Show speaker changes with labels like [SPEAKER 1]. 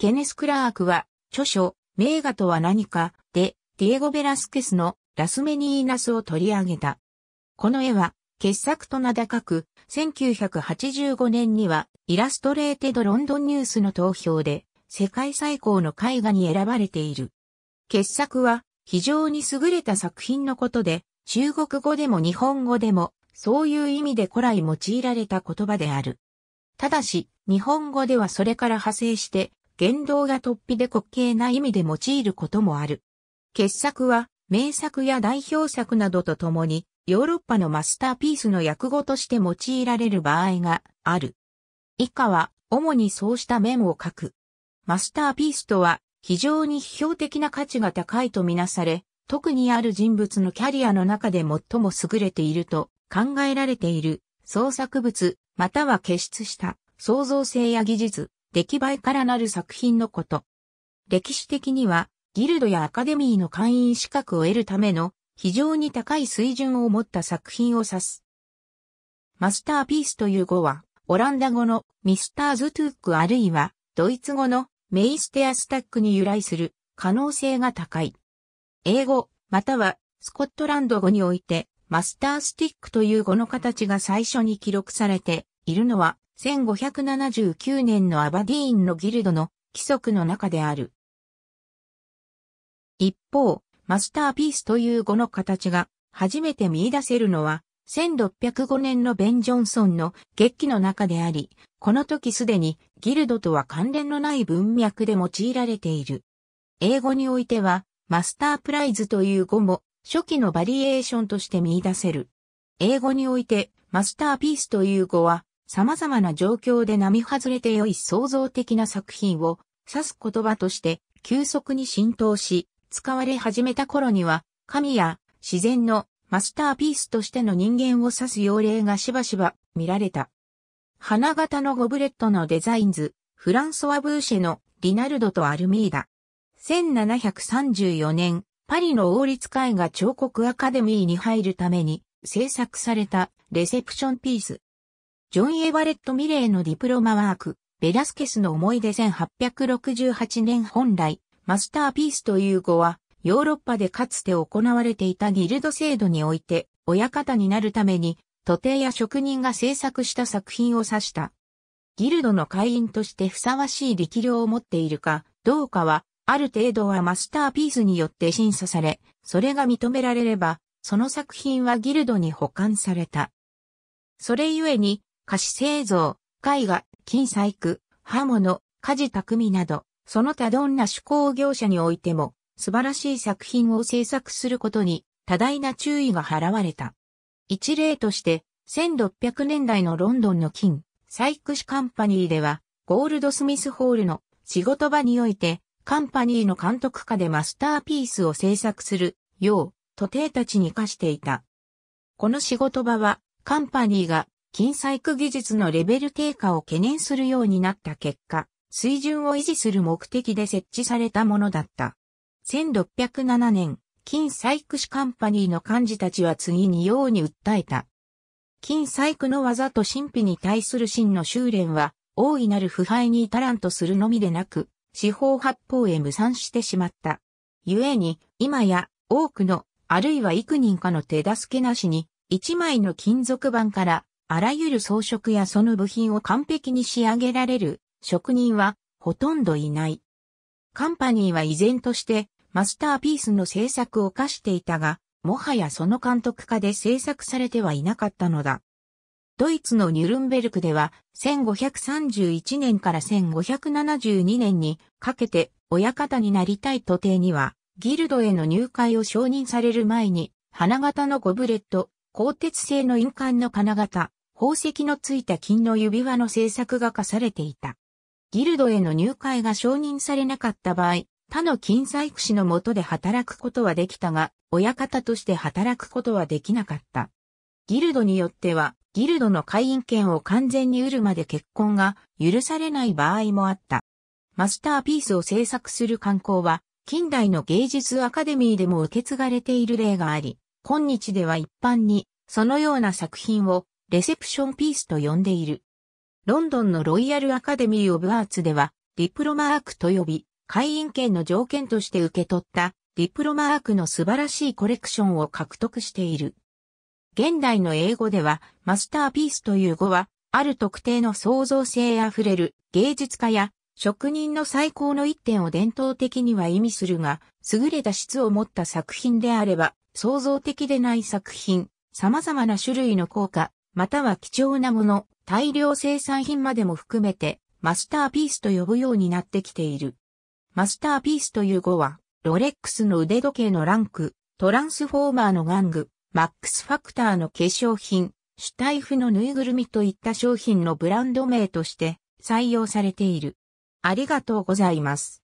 [SPEAKER 1] ケネス・クラークは、著書、名画とは何か、で、ディエゴ・ベラスケスのラスメニーナスを取り上げた。この絵は、傑作と名高く、1985年には、イラストレーテド・ロンドンニュースの投票で、世界最高の絵画に選ばれている。傑作は、非常に優れた作品のことで、中国語でも日本語でも、そういう意味で古来用いられた言葉である。ただし、日本語ではそれから派生して、言動が突飛で滑稽な意味で用いることもある。傑作は、名作や代表作などとともに、ヨーロッパのマスターピースの訳語として用いられる場合がある。以下は、主にそうした面を書く。マスターピースとは、非常に批評的な価値が高いとみなされ、特にある人物のキャリアの中で最も優れていると考えられている創作物、または傑出した創造性や技術、出来栄えからなる作品のこと。歴史的には、ギルドやアカデミーの会員資格を得るための非常に高い水準を持った作品を指す。マスターピースという語は、オランダ語のミスターズトゥークあるいはドイツ語のメイステアスタックに由来する可能性が高い。英語、またはスコットランド語においてマスタースティックという語の形が最初に記録されているのは1579年のアバディーンのギルドの規則の中である。一方、マスターピースという語の形が初めて見出せるのは、1605年のベン・ジョンソンの月記の中であり、この時すでにギルドとは関連のない文脈で用いられている。英語においては、マスタープライズという語も初期のバリエーションとして見出せる。英語において、マスターピースという語は、様々な状況で並外れて良い創造的な作品を指す言葉として急速に浸透し、使われ始めた頃には、神や自然のマスターピースとしての人間を指す用例がしばしば見られた。花形のゴブレットのデザインズ、フランソワ・ブーシェのリナルドとアルミーダ。1734年、パリの王立絵画彫刻アカデミーに入るために制作されたレセプションピース。ジョン・エヴァレット・ミレーのディプロマワーク、ベラスケスの思い出1868年本来、マスターピースという語は、ヨーロッパでかつて行われていたギルド制度において、親方になるために、徒弟や職人が制作した作品を指した。ギルドの会員としてふさわしい力量を持っているか、どうかは、ある程度はマスターピースによって審査され、それが認められれば、その作品はギルドに保管された。それゆえに、菓子製造、絵画、金細工、刃物、家事匠など、その他どんな手工業者においても、素晴らしい作品を制作することに、多大な注意が払われた。一例として、1600年代のロンドンの金、細工士カンパニーでは、ゴールドスミスホールの仕事場において、カンパニーの監督下でマスターピースを制作するよう、徒弟たちに課していた。この仕事場は、カンパニーが金細工技術のレベル低下を懸念するようになった結果、水準を維持する目的で設置されたものだった。1607年、金細工師カンパニーの幹事たちは次にように訴えた。金細工の技と神秘に対する真の修練は、大いなる腐敗に至らんとするのみでなく、四方八方へ無産してしまった。故に、今や、多くの、あるいは幾人かの手助けなしに、一枚の金属板から、あらゆる装飾やその部品を完璧に仕上げられる職人はほとんどいない。カンパニーは依然としてマスターピースの制作を課していたが、もはやその監督下で制作されてはいなかったのだ。ドイツのニュルンベルクでは1531年から1572年にかけて親方になりたい徒弟にはギルドへの入会を承認される前に花形のゴブレット、鋼鉄製の印鑑の金型、宝石のついた金の指輪の制作が課されていた。ギルドへの入会が承認されなかった場合、他の金細工師の下で働くことはできたが、親方として働くことはできなかった。ギルドによっては、ギルドの会員権を完全に売るまで結婚が許されない場合もあった。マスターピースを制作する観光は、近代の芸術アカデミーでも受け継がれている例があり、今日では一般に、そのような作品をレセプションピースと呼んでいる。ロンドンのロイヤルアカデミー・オブ・アーツでは、ディプロマークと呼び、会員権の条件として受け取ったディプロマークの素晴らしいコレクションを獲得している。現代の英語では、マスターピースという語は、ある特定の創造性あふれる芸術家や職人の最高の一点を伝統的には意味するが、優れた質を持った作品であれば、創造的でない作品、様々な種類の効果、または貴重なもの、大量生産品までも含めて、マスターピースと呼ぶようになってきている。マスターピースという語は、ロレックスの腕時計のランク、トランスフォーマーの玩具、マックスファクターの化粧品、主体譜のぬいぐるみといった商品のブランド名として採用されている。ありがとうございます。